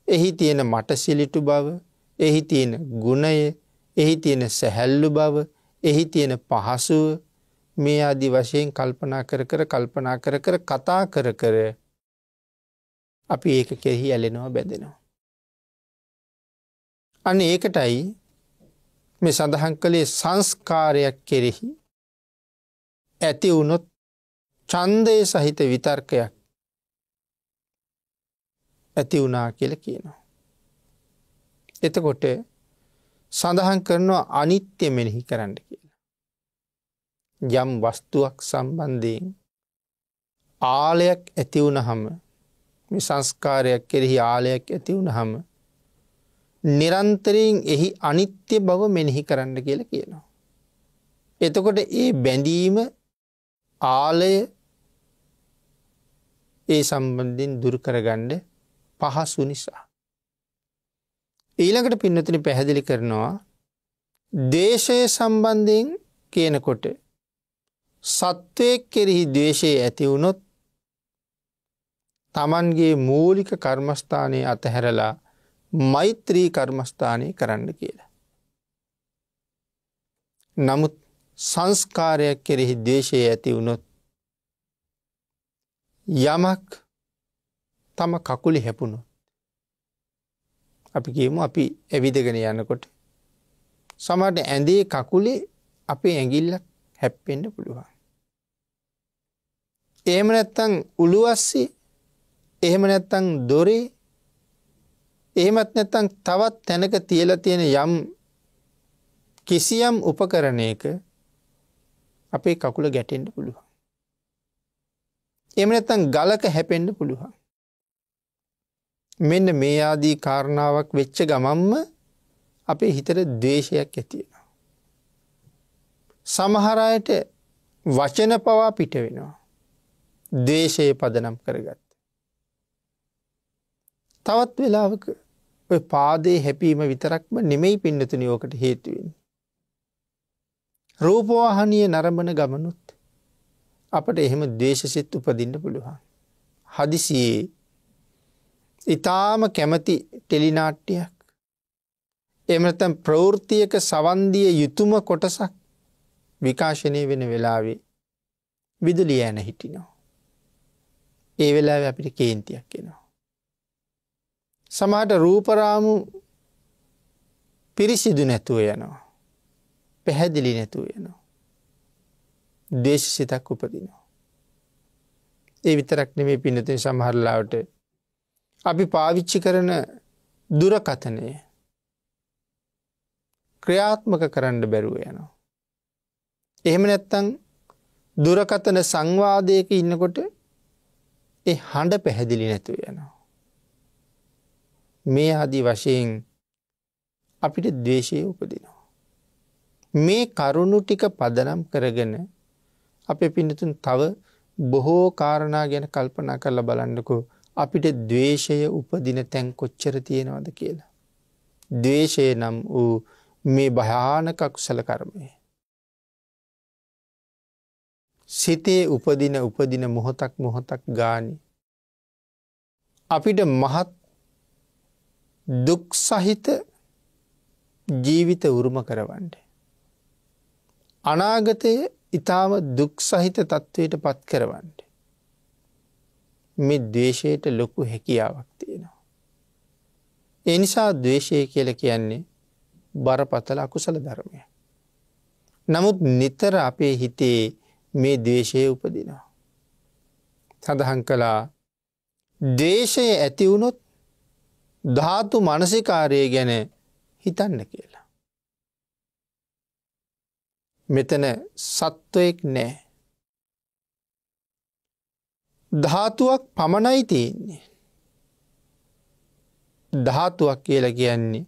එහි තියෙන මට සිලිටු බව, එහි තියෙන ගුණය, එහි තියෙන සැහැල්ලු බව, එහි තියෙන පහසුව මේ අදි වශයෙන් කල්පනා කර කර කල්පනා කර කර කතා කර කර අපි ඒක කෙහි ඇලෙනවා බැඳෙනවා. අන ඒකටයි මේ සඳහන් කළේ සංස්කාරයක් කෙරෙහි ඇති වුනොත් චන්දය සහිත විතර්කයක් ඇති වුනා කියල කියනවා. එතකොට සඳහන් කරනවා අනිත්‍ය මෙනෙහි කරන්න කියලා. යම් වස්තුවක් සම්බන්ධයෙන් ආලයක් ඇති වුණහම සංස්කාරයක් කෙරෙහි ආලයක් ඇති වුණහම නිරන්තරයෙන් එහි අනිත්‍ය බව මෙනෙහි කරන්න කියල කියනවා. එතකොට ඒ බැඳීම ආලය ඒ සම්බන්ධින් දුරකරගණ්ඩ පහසු නිසා. ඊළඟට පින්නතින පැහැදිලි කරනවා දේශය සම්බන්ධයෙන් කියනකොට සත්වයක් කෙරෙහි දේශයේ ඇතිවුණොත් තමන්ගේ මූලික කර්මස්ථානය අතහැරලා මෛත්‍රී කර්මස්ථානය කරන්න කියලා. නමුත් සංස්කාරයක් කෙරෙහි දේශයේ ඇතිවුණොත් යමක් තම කකුලි හැපුණොත්. අපි කියමු අපි ඇවිදගෙන යනකොට. සමට ඇඳේ කකුලේ අපේ ඇඟිල්ලක් හැප්පෙන්ට පුළුවන්. එහෙම නැත්තං උළුවස්සි එහෙම නැත්තං දොරේ එහෙමත් නැත්තං තවත් තැනක තියලා තියෙන යම් කිසියම් උපකරණයක අපේ කකුල ගැටෙන්ට පුළුවන්. එම නැත්තං ගලක හැපෙන්ඩ පුළුවන්. මෙන්න මේ ආදී කාරණාවක් වෙච්ච ගමම්ම අපේ හිතට දේශයක් ඇතියෙනවා. සමහරයට වචන පවා පිට වෙනවා. දේශයේ පදනම් කරගත්ත. තවත් වෙලාවක පාදේ හැපීම විතරක්ම නෙමෙයි පින්නතුන යෝකට හේතුවෙන්. රූපවාහනය නරඹන ගමනුත් අපට එහෙම දේශසිත් උපදින්න පුළුවන්. හදිසියේ ඉතාම කැමති ටෙලිනාට්ටියක්. එමතැන් ප්‍රවෘතියක සවන්දිය යුතුම කොටසක් විකාශනය වෙන වෙලාවේ විදුලි ඇන හිටිනෝ. ඒ වෙලා අපිට කේන්තියක් කෙනවා. සමහට රූපරාමු පිරිසිදු නැතුව යනවා. පැහැදිලි නැතුව යනවා. දේශ සිතක් උපදිනවා. ඒ විතරක් නෙමේ පිනතින් සමහරලාවට අපි පාවිච්චි කරන දුරකථනය ක්‍රියාත්මක කරන්න බැරුව යනවා. එහෙම නැත්තං දුරකතන සංවාදයක ඉන්නකොට ඒ හඬ පැහැදිලි නැතුව යනවා. මේ අදි වශයෙන් අපිට දවේශය උපදිනවා. මේ කරුණු ටික පදනම් කරගෙන අප පිනතුන් තව බොහෝ කාරණා ගැන කල්පනා කරලා බලන්නකෝ අපිට දවේශය උපදින තැන් කොච්චර තියෙනවද කියලා. දවේශය නම් වූ මේ භයානකක්සල කර්මය. සිතේ උපදින උපදින මොහොතක් මොහොතක් ගානි. අපිට මහත් දුක් සහිත ජීවිත උරුම කරවන්ට. අනාගතය ඉතාම දුක් සහිත තත්ත්වයට පත් කරවන්ට. මේ දවේශයට ලොකු හැකියාවක් තියෙනවා. එනිසා දවේශය කියල කියන්නේ බරපතල අකුසල ධර්මය. නමුත් නිතර අපේ හිතේ මේ දේශය උපදිනවා. සඳහන් කළා දේශය ඇතිවුණොත් ධාතු මනසිකාරය ගැන හිතන්න කියලා. මෙතන සත්වයෙක් නෑ ධාතුවක් පමණයි තියෙන්නේ. ධාතුවක් කියලා කියන්නේ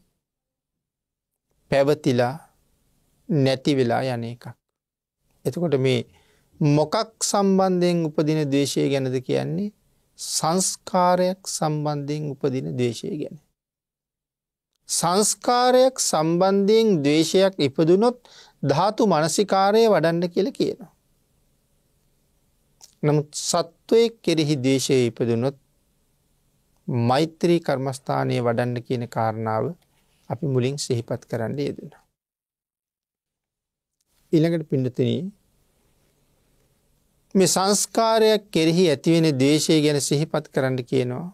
පැවතිලා නැති වෙලා යන එකක්. එතකොට මේ මොකක් සම්බන්ධයෙන් උපදින දේශය ගැනද කියන්නේ සංස්කාරයක් සම්බන්ධයෙන් උපදින දේශය ගැන. සංස්කාරයක් සම්බන්ධයෙන් දේශයක් ඉපදුනොත් ධාතු මනසිකාරය වඩන්න කියල කියනවා. නමුත් සත්වය කෙරෙහි දේශය ඉපදනොත් මෛත්‍රී කර්මස්ථානය වඩන්න කියන කාරණාව අපි මුලින් සිහිපත් කරන්න යෙදෙන. ඉළඟට පිඩතින මේ සංස්කාරයක් කෙරෙහි ඇතිවෙන දේශය ගැන සිහිපත් කරන්න කියනවා.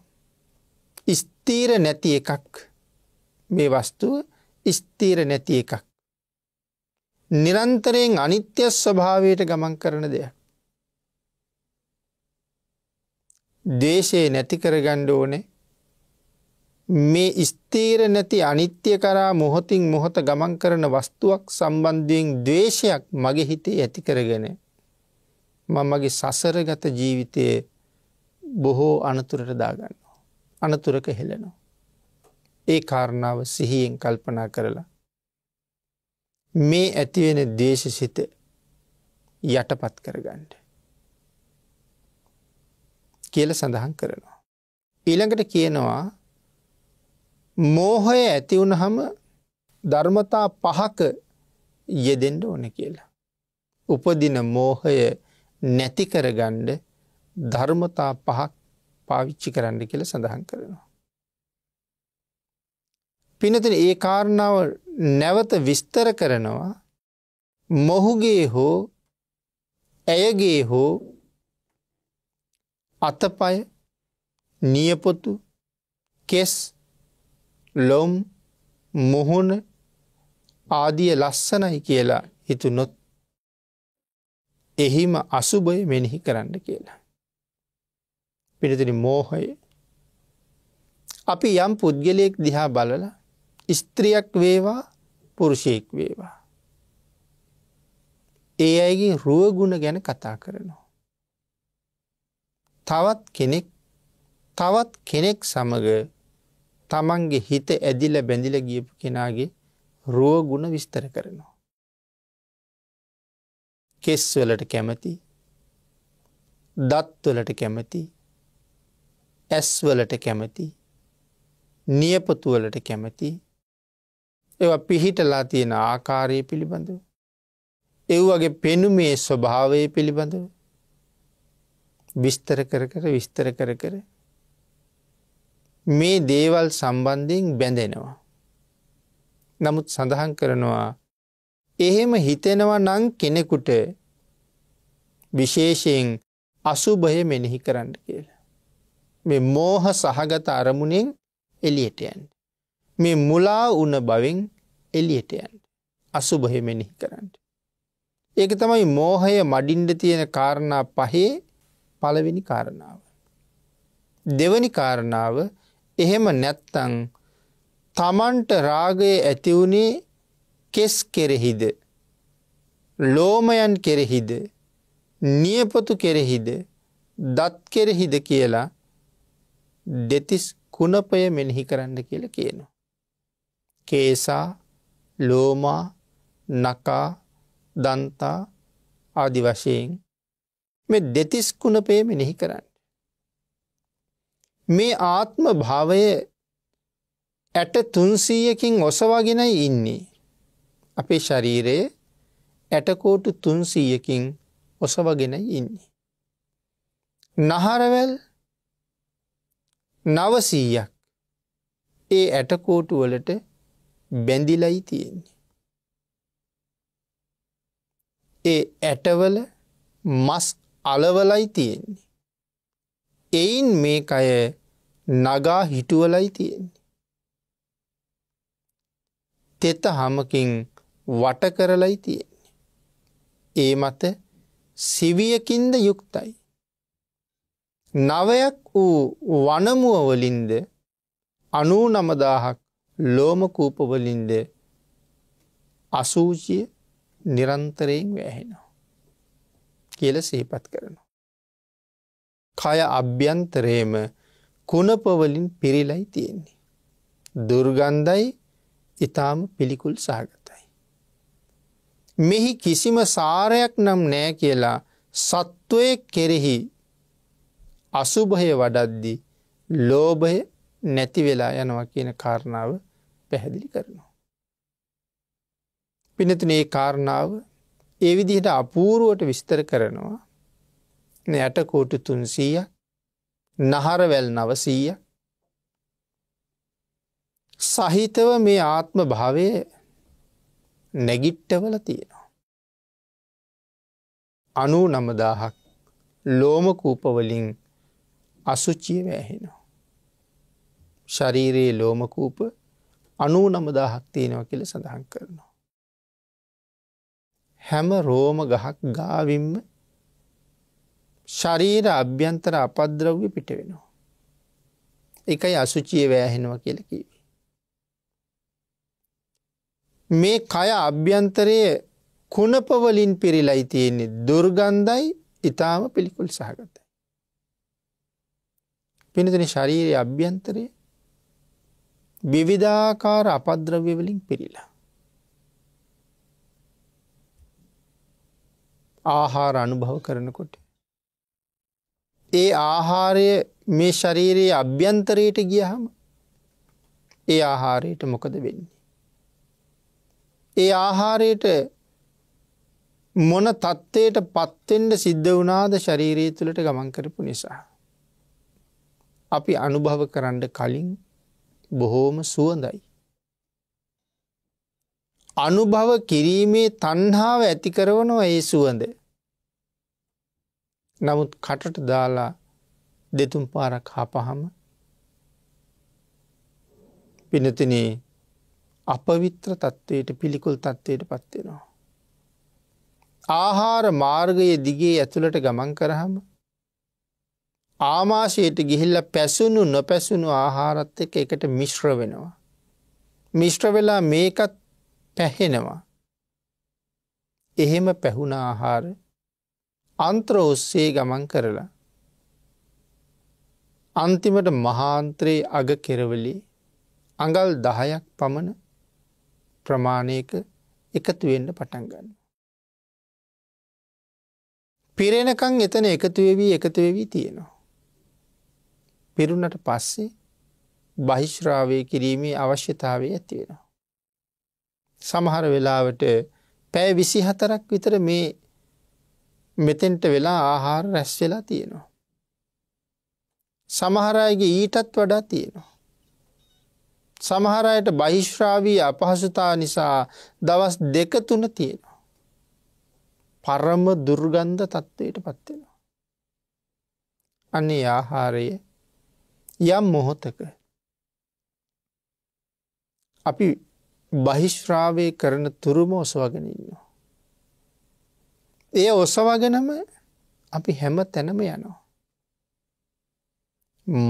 ස්තීර නැති එකක් මේ වස්තුව ස්තීර නැති එකක්. නිරන්තරයෙන් අනිත්‍ය ස්වභාවයට ගමන් කරන දෙයක්. දේශයේ නැති කරගණ්ඩ ඕනේ මේ ස්තීර නැති අනිත්‍ය කරා මොහොතින් මොහොත ගමන් කරන වස්තුවක් සම්බන්ධයෙන් දේශයක් මගේ හිතේ ඇති කරගෙන මමගේ සසරගත ජීවිතයේ බොහෝ අනතුරට දාගන්නවා. අනතුරක හෙලනවා. ඒ කාරණාව සිහියෙන් කල්පනා කරලා. මේ ඇතිවෙන දේශසිත යටපත් කරගන්නට. කියල සඳහන් කරනවා. ඊළඟට කියනවා මෝහය ඇතිවුණ හම ධර්මතා පහක යෙදෙන්ඩ ඕන කියලා. උපදින මෝහය නැති කරගණ්ඩ ධර්මතා පහක් පාවිච්චි කරන්න කියල සඳහන් කරනවා. පිනතින ඒ කාරණාව නැවත විස්තර කරනවා මොහුගේ හෝ ඇයගේ හෝ අතපය නියපොතු කෙස් ලොම් මුහුණ ආදිය ලස්සනයි කියලා හිතුනොත් එහිම අසුභය මෙනෙහි කරන්න කියලා. පිනතින මෝහය අපි යම් පුද්ගලයෙක් දිහා බලල ස්ත්‍රියක් වේවා පුරුෂයෙක් වේවා. ඒ අයගේ රුවගුණ ගැන කතා කරනවා. තවත් කෙනෙක් තවත් කෙනෙක් සමග තමන්ගේ හිත ඇදිල බැඳිල ගියපු කෙනාගේ රෝගුණ විස්තර කරනවා. කෙස්වලට කැමති දත්වලට කැමති ඇස්වලට කැමති නියපතුවලට කැමති එව පිහිටලා තියෙන ආකාරය පිළිබඳව. එව්වගේ පෙනුමේ ස්වභාවය පිළිබඳව විස්තර කර කර විස්තර කර කර මේ දේවල් සම්බන්ධයෙන් බැඳෙනවා. නමුත් සඳහන් කරනවා එහෙම හිතෙනවා නං කෙනෙකුට විශේෂයෙන් අසුභය මෙනෙහි කරන්න කියලා. මේ මෝහ සහගත අරමුණෙන් එලියටයන්. මේ මුලා උන බවෙන් එලියටයන්. අසුභය මෙනෙහි කරන්න. ඒක තමයි මෝහය මඩින්ඩ තියෙන කාරණා පහේ පළවෙනි කාරණාව. දෙවනි කාරණාව එහෙම නැත්තං තමන්ට රාගය ඇතිවුණේ කෙස් කෙරෙහිද. ලෝමයන් කෙරෙහිද නියපොතු කෙරෙහිද දත් කෙරෙහිද කියලා දෙතිස් කුණපය මෙනෙහි කරන්න කියල කියනවා. කේසා ලෝමා නකා දන්තා ආදි වශයෙන් මේ දෙතිස් කුණපේ මෙනෙහි කරන්න. මේ ආත්ම භාවය ඇට තුන්සීයකින් ඔසවාගෙනයි ඉන්නේ. අපේ ශරීරයේ ඇටකෝටු තුන්සීයකින් ඔසවගෙන ඉන්නේ. නහරවැල් නවසීයක් ඒ ඇටකෝටු වලට බැඳිලයි තියෙන්නේ. ඒ ඇටවල මස් අලවලයි තියෙන්නේ. එයින් මේක අය නගා හිටුවලයි තියෙන්නේ. තෙත හමකින් වට කරලයි තියෙන්නේ. ඒ මත සිවියකින්ද යුක්තයි. නවයක් වූ වනමුවවලින්ද අනූ නමදාහක් ලෝමකූපවලින්ද අසූචිය නිරන්තරයෙන් වැහෙන. කියල සහිපත් කරනවා. කය අභ්‍යන්තරේම කුණපවලින් පිරිලයි තියෙන්නේ. දුර්ගන්ධයි ඉතාම පිළිකුල් සහගතයි. මෙහි කිසිම සාරයක් නම් නෑ කියලා සත්වය කෙරෙහි අසුභය වඩද්දි ලෝභය නැති වෙලා යනවා කියන කාරණාව පැහැදිලි කරනවා. පිනතිනේ කාරණාව ඒ විදිහට අපූරුවට විස්තර කරනවා නැටකෝටු තුන්සීය නහරවැල් නවසීය සහිතව මේ ආත්ම භාවය නැගිට්ටවල තියෙනවා. අනු නමදාහක් ලෝමකූපවලින් අසුච්චිය වැෑහෙනවා. ශරීරයේ ලෝමකූප අනු නමදාහක් තියෙනව කියල සඳහන් කරනවා. හැම රෝම ගහක් ගාවින්ම ශරීර අභ්‍යන්තර අපද්‍රව්‍ය පිට වෙනවා. එකයි අසුචිය වෑහෙනවා කියලකිව. මේ කය අභ්‍යන්තරයේ කුණපවලින් පිරිලයි තියෙන්නේ දුර්ගන්ධයි ඉතාම පිළිකුල් සහගතයි. පිනතන ශරීරයේ අභ්‍යන්තරය විවිධාකාර අපද්‍රව්‍යවලින් පිරිලා. ආහාර අනුභව කරනකොට. ඒ ආහාරය මේ ශරීරයේ අභ්‍යන්තරයට ගියහම ඒ ආහාරයට මොකද වෙන්නේ. ඒ ආහාරයට මොන තත්ත්වයට පත්තෙන්ට සිද්ධ වනාද ශරීරයේ තුළට ගමන් කරපු නිසා. අපි අනුභව කරන්න කලින් බොහෝම සුවඳයි. අනුභව කිරීමේ තණ්හාව ඇති කරවනවා ඒ සුවඳ. නමුත් කටට දාලා දෙතුම් පාරක් හපහම පිනතින අපවිත්‍ර තත්ත්වයට පිළිකුල් තත්ත්වයට පත්වෙනවා. ආහාර මාර්ගයේ දිගේ ඇතුළට ගමන් කරහම ආමාශයට ගිහිල්ල පැසුණු නොපැසුණු ආහාරත් එක එකට මිශ්‍ර වෙනවා. මිශ්්‍ර වෙලා මේකත් පැහෙනවා. එහෙම පැහුණ ආහාර අන්ත්‍ර ඔස්සේ ගමන් කරලා. අන්තිමට මහාන්ත්‍රයේ අග කෙරවලේ අඟල් දහයක් පමණ ප්‍රමාණයක එකතුවෙන්න පටන්ගන්න. පිරෙනකං එතන එකතුවෙවී එකතුවෙවී තියෙනවා. පිරුණට පස්සේ බහිශ්‍රාවය කිරීමේ අවශ්‍යතාවය ඇතිවෙනවා. සමහර වෙලාවට පැෑ විසි හතරක් විතර මේ මෙතෙන්ට වෙලා ආහාර රැස් වෙලා තියෙනවා. සමහරයගේ ඊටත් වඩා තියෙනවා. සමහරයට බහිශ්‍රාවී අපහසුතා නිසා දවස් දෙක තුන තියෙනවා. පරම දුර්ගන්ධ තත්ත්වයට පත්වෙනවා. අන්නේ ආහාරය යම් මොහොතක අපි බහිශ්‍රාවය කරන තුරුම ඔසවගෙන ඉන්නවා. එය ඔසවගෙනම අපි හැම තැනම යනවා.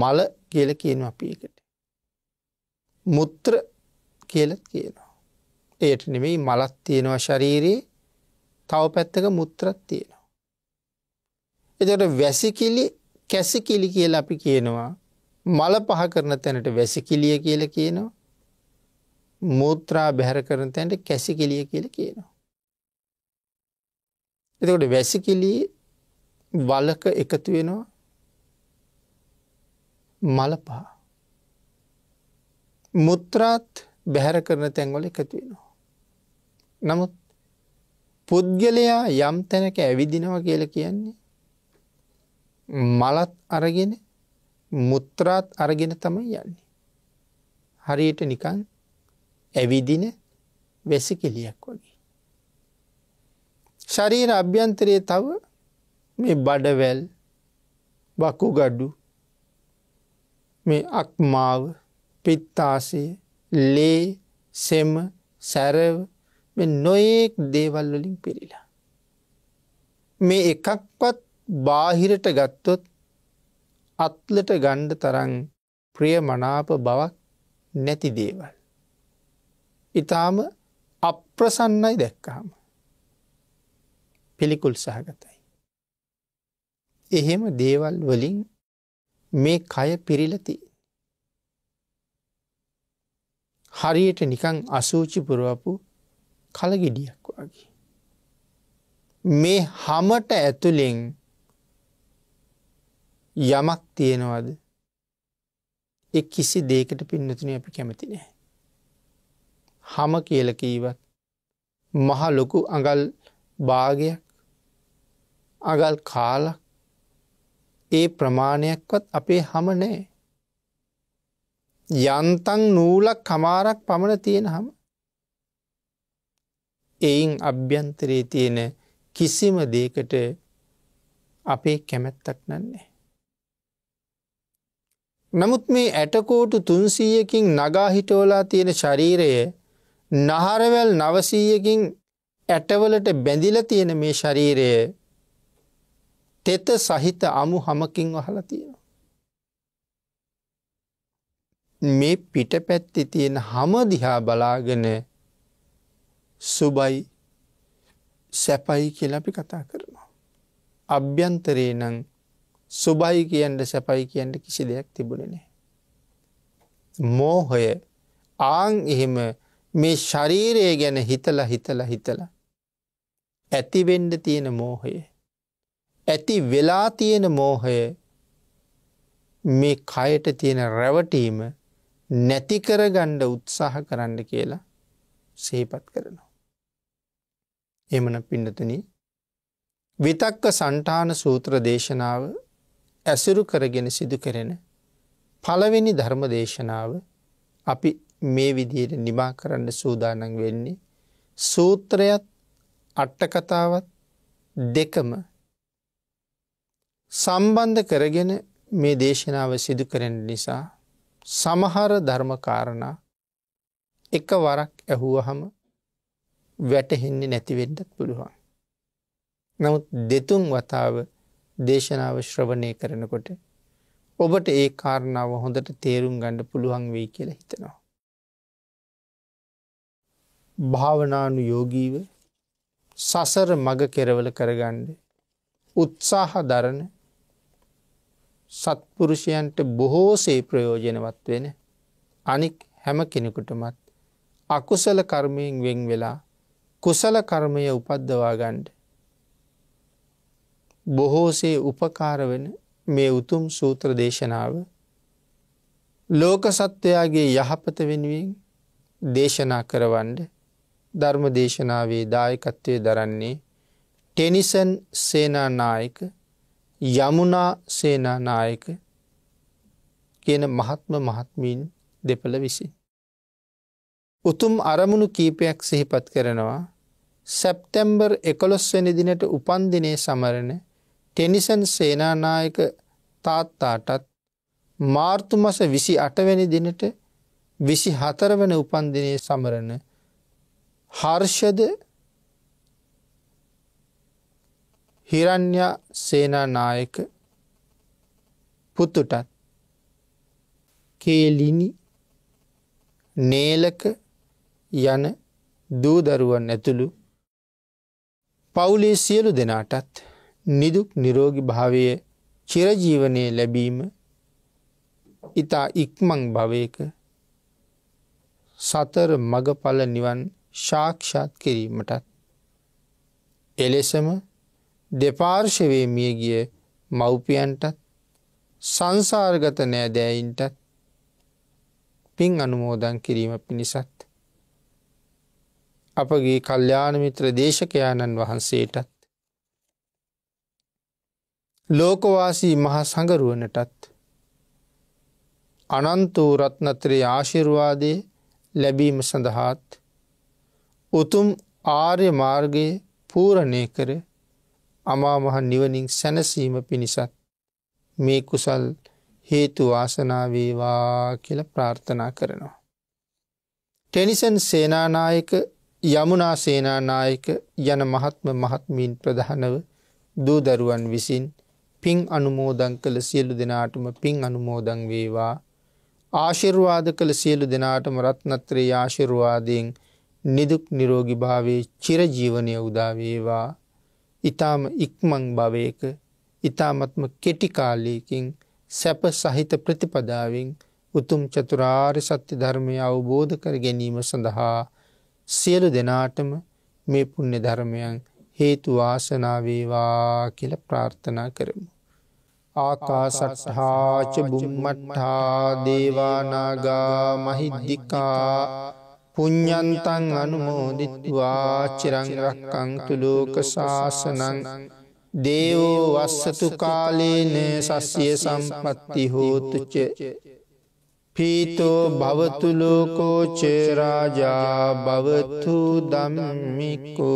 මල කියල කියනු අපි එකට. මුත්‍ර කියලත් කියනවා. එයට නෙමෙයි මලත් තියෙනවා ශරීරයේ තව පැත්තක මුත්‍රත් තියෙනවා. එතට වැසිකිලි කැසිකිලි කියලා අපි කියනවා මල පහ කරන තැනට වැසිකිලිය කියල කියනවා මුත්‍රා බැහැර කරන තැන්ට කැසිකිලිය කියල කියනවා. එතකොට වැසිකිලී වලක එකතු වෙනවා මලපා. මුත්‍රාත් බැහැර කරන තැන්වල එකතු වෙනවා. නමුත් පුද්ගලයා යම් තැනක ඇවිදිනවා කියල කියන්නේ. මලත් අරගෙන මුත්‍රාත් අරගෙන තමයි යන්නේ. හරියට නිකන් ඇවිදින වැසිකිලියක් වගේ. ශරීර අභ්‍යන්තරයේ තව මේ බඩවැල් බකුගඩු මේ අක්මාව පිත්තාසය ලේ සෙම සැරව නොයෙක් දේවල්වලින් පිරිලා. මේ එකක්වත් බාහිරට ගත්තොත් අත්ලට ගණ්ඩ තරන් ප්‍රිය මනාප බවක් නැති දේවල්. ඉතාම අප්‍රසන්නයි දැක්කාම. පිළිකුල් සහගතයි. එහෙම දේවල් වලින් මේ කය පිරිලති. හරියට නිකං අසූචි පුරුවපු කලගෙඩියක් වගේ. මේ හමට ඇතුළෙන් යමක් තියෙනවද එ කිසි දේකට පින්නතුන අපි කැමති නෑ. හම කියලකීවත්. මහ ලොකු අඟල් භාගයක් අගල් කාලක් ඒ ප්‍රමාණයක්වත් අපේ හම නෑ. යන්තන් නූලක් කමාරක් පමණ තියෙන හම. එයින් අභ්‍යන්තරයේ තියෙන කිසිම දේකට අපේ කැමැත්තක් නන්නේ. නමුත් මේ ඇටකෝටු තුන්සීයකින් නගාහිටෝලා තියෙන ශරීරයේ නහරවැල් නවසීයකින් ඇටවලට බැඳිල තියෙන මේ ශරීරය තෙත සහිත අමු හමකින් වහලා තියෙන. මේ පිටපැත්ති තියෙන හම දිහා බලාගෙන සුබයි සැපයි කියලපි කතා කරනවා. අභ්‍යන්තරේ නං සුබයි කියන්ට සැපයි කියන්ට කිසි දෙයක් තිබුණ නෑ. මෝහය ආං එහෙම මේ ශරීරය ගැන හිතල හිතල හිතල. ඇතිවෙන්ඩ තියෙන මෝහය. ඇති වෙලා තියෙන මෝහය මේ කයට තියෙන රැවටීම නැතිකර ගණ්ඩ උත්සාහ කරන්න කියලා සේපත් කරනවා. එමන පිඩතුනී විතක්ක සන්ටාන සූත්‍ර දේශනාව ඇසුරු කරගෙන සිදු කරෙන පළවෙනි ධර්ම දේශනාව අපි මේ විදියට නිමා කරන්න සූදානම් වෙන්නේ සූත්‍රයත් අට්ටකතාවත් දෙකම සම්බන්ධ කරගෙන මේ දේශනාව සිදු කරන නිසා සමහර ධර්මකාරණා එක වරක් ඇහුවහම වැටහෙන්නේ නැතිවෙඩත් පුළුවන්. නමුත් දෙතුන් වතාව දේශනාව ශ්‍රවණය කරනකොට ඔබට ඒ කාරණාව හොඳට තේරුම් ගණඩ පුළුවන් වෙයි කියලා හිතනවා. භාවනානු යෝගීව සසර මග කෙරවල කරගණ්ඩ උත්සාහ දරන සත්පුරුෂයන්ට බොහෝසේ ප්‍රයෝජනවත් වෙන අනික් හැම කෙනෙකුටමත් අකුසල කර්මයෙන් වෙන් වෙලා කුසල කර්මය උපද්දවාගණ්ඩ බොහෝසේ උපකාරවෙන මේ උතුම් සූත්‍ර දේශනාව ලෝක සත්වයාගේ යහපත වෙනුවෙන් දේශනා කරවන්ඩ ධර්ම දේශනාවේ දායකත්වය දරන්නේ ටෙනිසන් සේනානායක යමුනා සේනානායක කියන මහත්ම මහත්මීන් දෙපළ විසින්. උතුම් අරමුණු කීපයක් සිහිපත් කරනවා සැප්තැම්බර් එකොළොස්වැනි දිනට උපන්දිනය සමරණ ටෙනිසන් සේනානායක තාත්තාටත් මාර්තුමස විසි අටවැනි දිනට විසි හතරවන උපන්දිනය සමරණ හර්ෂද හිරඤ්ඤා සේනානායක පුතුටත් කේලිනි නේලක යන දූ දරුවන් ඇතුළු පවුලේ සියලු දෙනාටත් නිදුක් නිරෝගී භාවය චිරජීවනයේ ලැබීම ඊතා ඉක්මන් භවයක සතර මගඵල නිවන් ශාක්ෂාත් කිරීමටත්. එලෙසම දෙපාර්ශවේ මියගිය මව්පියන්ටත් සංසාර්ගත නෑදෑයින්ටත් පින් අනුමෝදන් කිරීම පිණිසත්. අපගේ කල්්‍යානමිත්‍ර දේශකයාණන් වහන්සේටත්. ලෝකවාසී මහ සඟරුවනටත් අනන්තූරත්නත්‍රේ ආශිර්වාදය ලැබීම සඳහාත් උතුම් ආර්ය මාර්ගයේ පූරණය කර අමාමහ නිවනින් සැනසීම පිණිසත් මේ කුසල් හේතු වාසනාවේවා කියල ප්‍රාර්ථනා කරනවා. ටෙනිසන් සේනානායක යමුනා සේනානායක යන මහත්ම මහත්මීන් ප්‍රධානව දූදරුවන් විසින් පින් අනුමෝදං කළ සියලු දෙනාටම පින් අනුමෝදං වේවා ආශිර්වාද කළ සියලු දෙනාටම රත්නත්‍රයේ ආශිර්වාදයෙන් නිදුක් නිරෝගී භාවයේ චිරජීවනය උදා වේවා. ඊ타ම ඉක්මන් භවයක ඊ타මත්ම කෙටි කාලයකින් සැප සහිත ප්‍රතිපදාවෙන් උතුම් චතුරාර්ය සත්‍ය ධර්මය අවබෝධ කර ගැනීම සඳහා සියලු දෙනාටම මේ පුණ්‍ය ධර්මයන් හේතු වාසනා වේවා කියලා ප්‍රාර්ථනා කරමු. ආකාසට්ඨා ච බුම්මට්ඨා දේවා නාග මහිද්దికා පුඤ්ඥන්තන් අනුමෝදිත්වා චිරංරක්කංතු ලෝක ශාසනං දේවෝ වස්සතු කාලේන සස්්‍යය සම්පත්ති හෝතුච පීතෝ භවතුලෝකෝචේරාජා භවතු දම්මිකෝ